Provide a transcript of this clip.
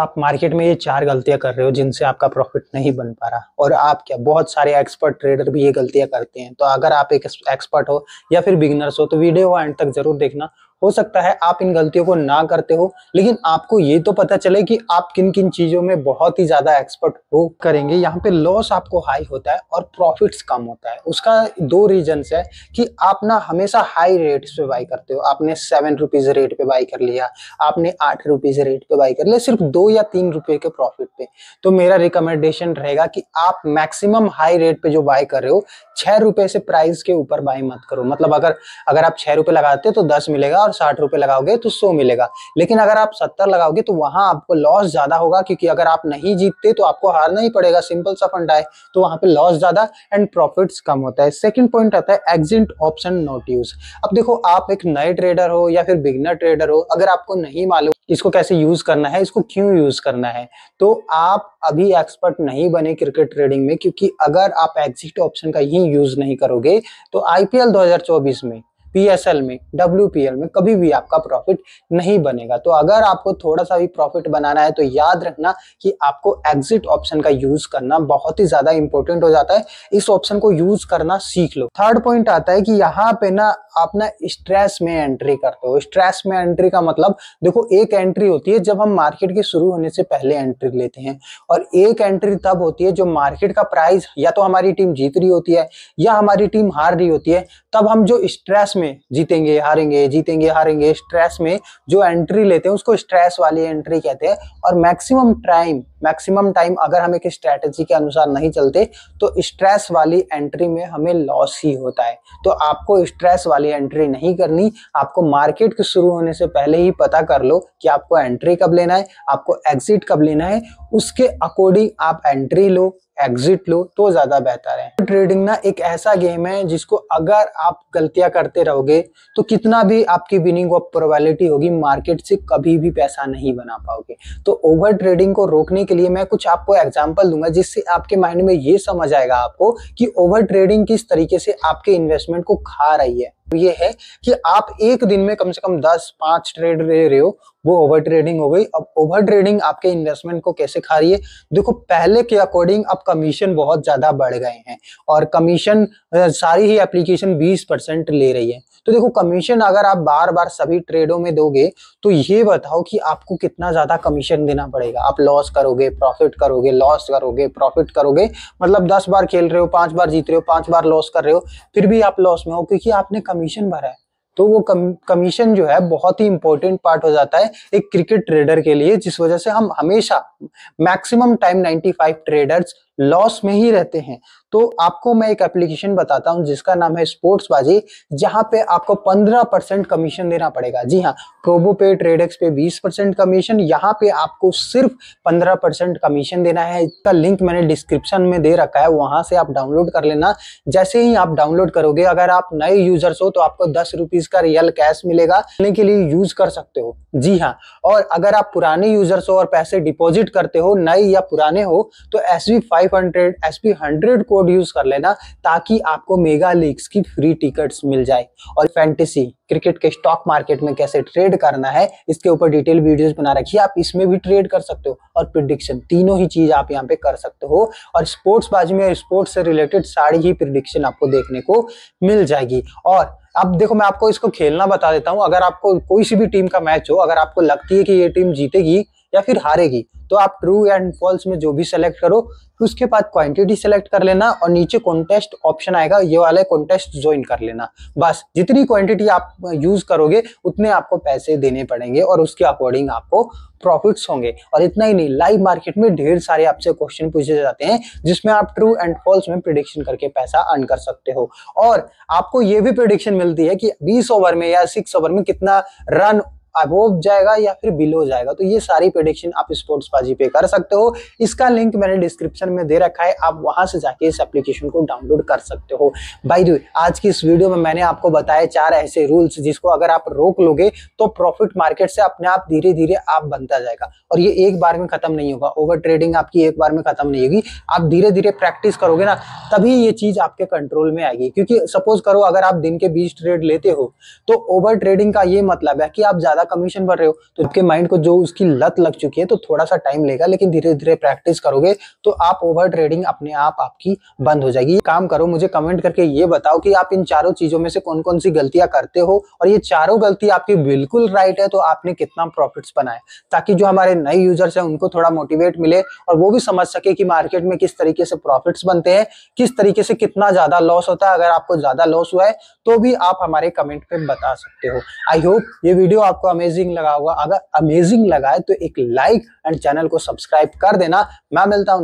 आप मार्केट में ये चार गलतियां कर रहे हो जिनसे आपका प्रॉफिट नहीं बन पा रहा और आप क्या बहुत सारे एक्सपर्ट ट्रेडर भी ये गलतियां करते हैं तो अगर आप एक एक्सपर्ट हो या फिर बिगिनर्स हो तो वीडियो एंड तक जरूर देखना हो सकता है आप इन गलतियों को ना करते हो लेकिन आपको ये तो पता चले कि आप किन किन चीजों में बहुत ही ज्यादा एक्सपर्ट हो करेंगे यहाँ पे लॉस आपको हाई होता है और प्रॉफिट्स कम होता है उसका दो रीजन है कि आप ना हमेशा हाई रेट्स पे बाई करते हो आपने सेवन रुपीज रेट पे बाई कर लिया आपने आठ रुपीज रेट पे बाई कर लिया सिर्फ दो या तीन रुपए के प्रॉफिट पे तो मेरा रिकमेंडेशन रहेगा कि आप मैक्सिमम हाई रेट पे जो बाय कर रहे हो छह रुपए से प्राइस के ऊपर बाय मत करो मतलब अगर अगर आप छह रुपए लगाते हो तो दस मिलेगा और साठ रुपए लगाओगे तो सौ मिलेगा लेकिन अगर आप सत्तर लगाओगे तो वहां आपको लॉस ज्यादा होगा क्योंकि अगर आप नहीं जीतते तो आपको हारना ही पड़ेगा सिंपल सा फंडा है तो वहां पे लॉस ज्यादा एंड प्रॉफिट कम होता है सेकेंड पॉइंट आता है एग्जिट ऑप्शन नॉट यूज अब देखो आप एक नए ट्रेडर हो या फिर बिगनर ट्रेडर हो अगर आपको नहीं मालूम इसको कैसे यूज करना है इसको क्यों यूज करना है तो आप अभी एक्सपर्ट नहीं बने क्रिकेट ट्रेडिंग में क्योंकि अगर आप एग्जिट ऑप्शन का ही यूज नहीं करोगे तो आईपीएल 2024 में पीएसएल में डब्ल्यू में कभी भी आपका प्रॉफिट नहीं बनेगा तो अगर आपको थोड़ा सा भी प्रॉफिट बनाना है तो याद रखना कि आपको एग्जिट ऑप्शन का यूज करना बहुत ही ज्यादा इंपॉर्टेंट हो जाता है इस ऑप्शन को यूज करना सीख लो थर्ड पॉइंट आता है कि यहाँ पे ना आप ना स्ट्रेस में एंट्री करते हो स्ट्रेस में एंट्री का मतलब देखो एक एंट्री होती है जब हम मार्केट के शुरू होने से पहले एंट्री लेते हैं और एक एंट्री तब होती है जो मार्केट का प्राइस या तो हमारी टीम जीत रही होती है या हमारी टीम हार रही होती है तब हम जो स्ट्रेस में में जीतेंगे हारेंगे जीतेंगे हारेंगे स्ट्रेस में जो एंट्री लेते हैं उसको स्ट्रेस वाली एंट्री कहते हैं और मैक्सिमम टाइम मैक्सिमम टाइम अगर हम एक स्ट्रैटेजी के अनुसार नहीं चलते तो स्ट्रेस वाली एंट्री में हमें लॉस ही होता है तो आपको स्ट्रेस वाली एंट्री नहीं करनी आपको मार्केट के शुरू होने से पहले ही पता कर लो कि आपको एंट्री कब लेना है आपको एग्जिट कब लेना है उसके अकॉर्डिंग आप एंट्री लो एग्जिट लो तो ज्यादा बेहतर है ट्रेडिंग ना एक ऐसा गेम है जिसको अगर आप गलतियां करते रहोगे तो कितना भी आपकी विनिंग और प्रोबेबिलिटी होगी मार्केट से कभी भी पैसा नहीं बना पाओगे तो ओवर ट्रेडिंग को रोकने के लिए मैं कुछ आपको एग्जांपल दूंगा जिससे आपके माइंड में ये समझ आएगा आपको कि ओवर ट्रेडिंग किस तरीके से आपके इन्वेस्टमेंट को खा रही है ये है कि आप एक दिन में कम से कम दस पांच ट्रेड ले रहे हो वो ओवर ट्रेडिंग हो गई अब ओवर ट्रेडिंग आपके इन्वेस्टमेंट को कैसे खा रही है देखो पहले के अकॉर्डिंग अब कमीशन बहुत ज्यादा बढ़ गए हैं और कमीशन सारी ही एप्लीकेशन 20 परसेंट ले रही है तो देखो कमीशन अगर आप बार बार सभी ट्रेडों में दोगे तो ये बताओ कि आपको कितना ज्यादा कमीशन देना पड़ेगा आप लॉस करोगे प्रॉफिट करोगे लॉस करोगे प्रॉफिट करोगे मतलब दस बार खेल रहे हो पांच बार जीत रहे हो पांच बार लॉस कर रहे हो फिर भी आप लॉस में हो क्योंकि आपने कमीशन भरा है तो वो कम, कमीशन जो है बहुत ही इंपॉर्टेंट पार्ट हो जाता है एक क्रिकेट ट्रेडर के लिए जिस वजह से हम हमेशा मैक्सिमम टाइम 95 ट्रेडर्स लॉस में ही रहते हैं तो आपको मैं एक एप्लीकेशन बताता हूं जिसका नाम है स्पोर्ट्स बाजी जहां पे आपको 15 परसेंट कमीशन देना पड़ेगा जी हाँ प्रोबो पे ट्रेडेक्स पे 20 परसेंट कमीशन यहाँ पे आपको सिर्फ 15 परसेंट कमीशन देना है इसका लिंक मैंने डिस्क्रिप्शन में दे रखा है वहां से आप डाउनलोड कर लेना जैसे ही आप डाउनलोड करोगे अगर आप नए यूजर्स हो तो आपको दस रुपीज का रियल कैश मिलेगा के लिए यूज कर सकते हो जी हाँ और अगर आप पुराने यूजर्स हो और पैसे डिपोजिट करते हो नए या पुराने हो तो S five 500 P hundred code use कर लेना ताकि आपको मेगा लीग्स की फ्री टिकट्स मिल जाए और फैंटेसी क्रिकेट के स्टॉक मार्केट में कैसे ट्रेड करना है इसके ऊपर डिटेल वीडियोस बना रखिए आप इसमें भी ट्रेड कर सकते हो और प्रिडिक्शन तीनों ही चीज आप यहाँ पे कर सकते हो और स्पोर्ट्स बाजी में स्पोर्ट्स से रिलेटेड सारी ही प्रिडिक्शन आपको देखने को मिल जाएगी और अब देखो मैं आपको इसको खेलना बता देता हूँ अगर आपको कोई सी भी टीम का मैच हो अगर आपको लगती है कि ये टीम जीतेगी या फिर हारेगी तो आप ट्रू एंड फॉल्स में जो भी सेलेक्ट करो तो उसके बाद क्वांटिटी सेलेक्ट कर लेना और नीचे कॉन्टेस्ट ऑप्शन आएगा ये वाला कॉन्टेस्ट ज्वाइन कर लेना बस जितनी क्वांटिटी आप यूज करोगे उतने आपको पैसे देने पड़ेंगे और उसके अकॉर्डिंग आपको प्रॉफिट्स होंगे और इतना ही नहीं लाइव मार्केट में ढेर सारे आपसे क्वेश्चन पूछे जाते हैं जिसमें आप ट्रू एंड फॉल्स में प्रिडिक्शन करके पैसा अर्न कर सकते हो और आपको ये भी प्रिडिक्शन मिलती है कि बीस ओवर में या सिक्स ओवर में कितना रन अबोव जाएगा या फिर बिलो जाएगा तो ये सारी प्रोडिक्शन आप स्पोर्ट्स बाजी पे कर सकते हो इसका लिंक मैंने डिस्क्रिप्शन में दे रखा है आप वहां से जाके इस एप्लीकेशन को डाउनलोड कर सकते हो बाई दू आज की इस वीडियो में मैंने आपको बताया चार ऐसे रूल्स जिसको अगर आप रोक लोगे तो प्रॉफिट मार्केट से अपने आप धीरे धीरे आप बनता जाएगा और ये एक बार में खत्म नहीं होगा ओवर ट्रेडिंग आपकी एक बार में खत्म नहीं होगी आप धीरे धीरे प्रैक्टिस करोगे ना तभी ये चीज आपके कंट्रोल में आएगी क्योंकि सपोज करो अगर आप दिन के बीच ट्रेड लेते हो तो ओवर ट्रेडिंग का ये मतलब है कि आप ज्यादा ज़्यादा कमीशन भर रहे हो तो आपके माइंड को जो उसकी लत लग चुकी है तो थोड़ा सा टाइम लेगा लेकिन धीरे धीरे प्रैक्टिस करोगे तो आप ओवर ट्रेडिंग अपने आप आपकी बंद हो जाएगी काम करो मुझे कमेंट करके ये बताओ कि आप इन चारों चीज़ों में से कौन कौन सी गलतियां करते हो और ये चारों गलती आपकी बिल्कुल राइट है तो आपने कितना प्रॉफिट बनाए ताकि जो हमारे नए यूजर्स है उनको थोड़ा मोटिवेट मिले और वो भी समझ सके कि मार्केट में किस तरीके से प्रॉफिट बनते हैं किस तरीके से कितना ज़्यादा लॉस होता है अगर आपको ज़्यादा लॉस हुआ है तो भी आप हमारे कमेंट पे बता सकते हो आई होप ये वीडियो आपको अमेजिंग लगा होगा अगर अमेजिंग लगा है तो एक लाइक एंड चैनल को सब्सक्राइब कर देना मैं मिलता हूँ